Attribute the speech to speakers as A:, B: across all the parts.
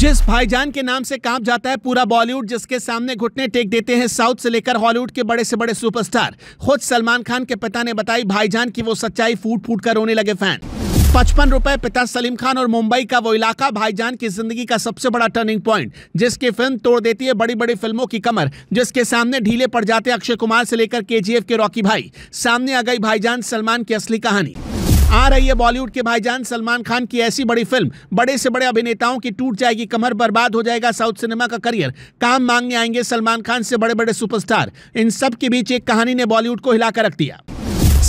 A: जिस भाईजान के नाम से कांप जाता है पूरा बॉलीवुड जिसके सामने घुटने टेक देते हैं साउथ से लेकर हॉलीवुड के बड़े से बड़े सुपरस्टार खुद सलमान खान के पिता ने बताई भाईजान की वो सच्चाई फूट फूट कर रोने लगे फैन पचपन रुपए पिता सलीम खान और मुंबई का वो इलाका भाईजान की जिंदगी का सबसे बड़ा टर्निंग पॉइंट जिसकी फिल्म तोड़ देती है बड़ी बड़ी फिल्मों की कमर जिसके सामने ढीले पड़ जाते अक्षय कुमार से लेकर केजीएफ के रॉकी भाई सामने आ गई भाईजान सलमान की असली कहानी आ रही है बॉलीवुड के भाईजान सलमान खान की ऐसी बड़ी फिल्म बड़े से बड़े अभिनेताओं की टूट जाएगी कमर बर्बाद हो जाएगा साउथ सिनेमा का करियर काम मांगने आएंगे सलमान खान से बड़े बड़े सुपरस्टार इन सब के बीच एक कहानी ने बॉलीवुड को हिलाकर रख दिया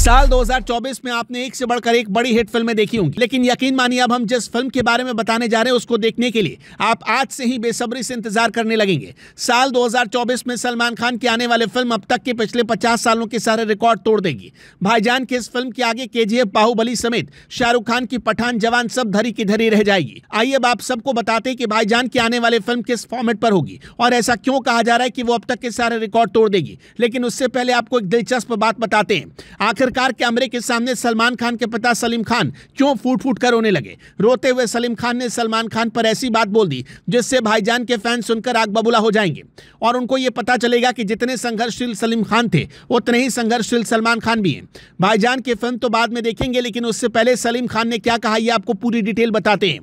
A: साल 2024 में आपने एक से बढ़कर एक बड़ी हिट फिल्में देखी होंगी लेकिन यकीन मानिए अब हम जिस फिल्म के बारे में बताने जा रहे हैं उसको देखने के लिए आप आज से ही बेसब्री से इंतजार करने लगेंगे साल 2024 में सलमान खान की आने वाली फिल्म अब तक के पिछले 50 सालों के सारे रिकॉर्ड तोड़ देगी भाईजान की इस फिल्म के आगे के बाहुबली समेत शाहरुख खान की पठान जवान सब धरी की धरी रह जाएगी आइए अब आप सबको बताते की भाईजान की आने वाली फिल्म किस फॉर्मेट पर होगी और ऐसा क्यों कहा जा रहा है की वो अब तक के सारे रिकॉर्ड तोड़ देगी लेकिन उससे पहले आपको एक दिलचस्प बात बताते हैं आखिर सरकार कैमरे के सामने सलमान खान के पिता सलीम खान क्यों फूट फूट कर रोने लगे रोते हुए सलीम खान ने सलमान खान पर ऐसी बात बोल दी जिससे भाईजान के फैन सुनकर आग बबूला हो जाएंगे और उनको ये पता चलेगा कि जितने संघर्षशील सलीम खान थे उतने ही संघर्षशील सलमान खान भी हैं भाईजान की फिल्म तो बाद में देखेंगे लेकिन उससे पहले सलीम खान ने क्या कहा यह आपको पूरी डिटेल बताते हैं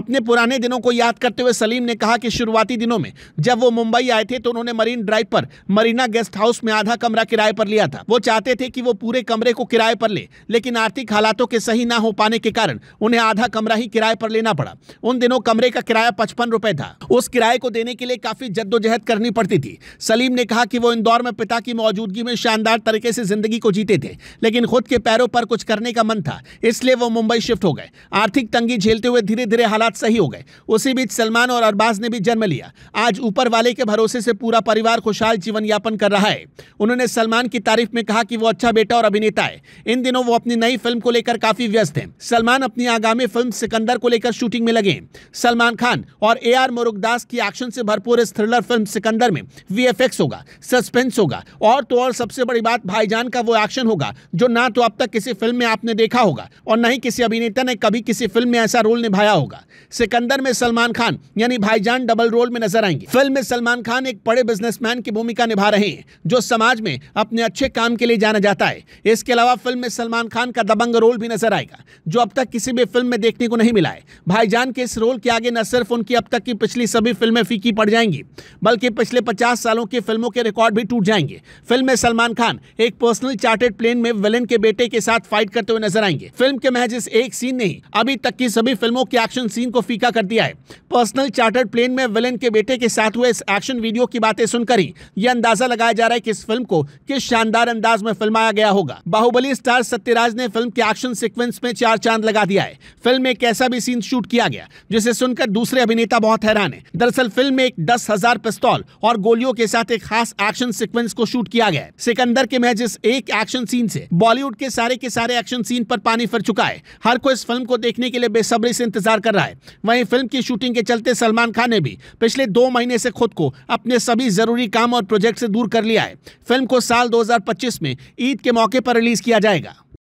A: अपने पुराने दिनों को याद करते हुए सलीम ने कहा कि शुरुआती दिनों में जब वो मुंबई आए थे तो उन्होंने मरीन ड्राइव पर मरीना गेस्ट हाउस में आधा कमरा किराए पर लिया था वो चाहते थे कि वो पूरे कमरे कमरे को किराए पर ले लेकिन आर्थिक हालातों के सही ना हो पाने के कारण उन्हें आधा कमरा ही किराए पर लेना पड़ा उन दिनों कमरे का किराया पचपन रुपए था उस किराए को देने के लिए काफी जद्दोजहद करनी पड़ती थी सलीम ने कहा कि वो इंदौर में पिता की मौजूदगी में शानदार तरीके से जिंदगी को जीते थे लेकिन खुद के पैरों पर कुछ करने का मन था इसलिए वो मुंबई शिफ्ट हो गए आर्थिक तंगी झेलते हुए धीरे धीरे हालात सही हो गए उसी बीच सलमान और अरबाज ने भी जन्म लिया आज ऊपर वाले के भरोसे से पूरा परिवार खुशहाल जीवन यापन कर रहा है उन्होंने सलमान की तारीफ में कहा कि वो अच्छा बेटा और अभिनेता सकता है इन दिनों वो अपनी नई फिल्म को लेकर काफी व्यस्त हैं सलमान अपनी आगामी फिल्म सिकंदर को लेकर शूटिंग में लगे सलमान खान और ए आर मोरुगदास की एक्शन से भरपूर इस थ्रिलर फिल्म सिकंदर में वी होगा सस्पेंस होगा और तो और सबसे बड़ी बात भाईजान का वो एक्शन होगा जो ना तो अब तक किसी फिल्म में आपने देखा होगा और न ही किसी अभिनेता ने कभी किसी फिल्म में ऐसा रोल निभाया होगा सिकंदर में सलमान खान यानी भाईजान डबल रोल में नजर आएंगे फिल्म में सलमान खान एक बड़े बिजनेसमैन की भूमिका निभा रहे हैं जो समाज में अपने अच्छे काम के लिए जाना जाता है इसके इसके अलावा फिल्म में सलमान खान का दबंग रोल भी नजर आएगा जो अब तक किसी भी फिल्म में देखने को नहीं मिला है भाईजान के इस रोल के आगे न सिर्फ उनकी अब तक की पिछली सभी फिल्में फीकी पड़ जाएंगी बल्कि पिछले पचास सालों की फिल्मों के रिकॉर्ड भी टूट जाएंगे फिल्म में सलमान खान एक पर्सनल चार्टेड प्लेन में विलन के बेटे के साथ फाइट करते हुए नजर आएंगे फिल्म के महज इस एक सीन ने अभी तक की सभी फिल्मों के एक्शन सीन को फीका कर दिया है पर्सनल चार्टर्ड प्लेन में विलन के बेटे के साथ हुए इस एक्शन वीडियो की बातें सुनकर ही यह अंदाजा लगाया जा रहा है कि इस फिल्म को किस शानदार अंदाज में फिल्माया गया होगा बाहुबली स्टार सत्यराज ने फिल्म के एक्शन सीक्वेंस में चार चांद लगा दिया है फिल्म में एक ऐसा भी सीन शूट किया गया जिसे सुनकर दूसरे अभिनेता बहुत हैरान है दरअसल फिल्म में एक दस हजार पिस्तौल और गोलियों के साथ एक खास एक्शन सीक्वेंस को शूट किया गया है सिकंदर के मैच इस एक एक्शन सीन से बॉलीवुड के सारे के सारे एक्शन सीन पर पानी फिर चुका है हर कोई इस फिल्म को देखने के लिए बेसब्री से इंतजार कर रहा है वहीं फिल्म की शूटिंग के चलते सलमान खान ने भी पिछले दो महीने से खुद को अपने सभी जरूरी काम और प्रोजेक्ट से दूर कर लिया है फिल्म को साल 2025 में ईद के मौके पर रिलीज रिलीज किया जाएगा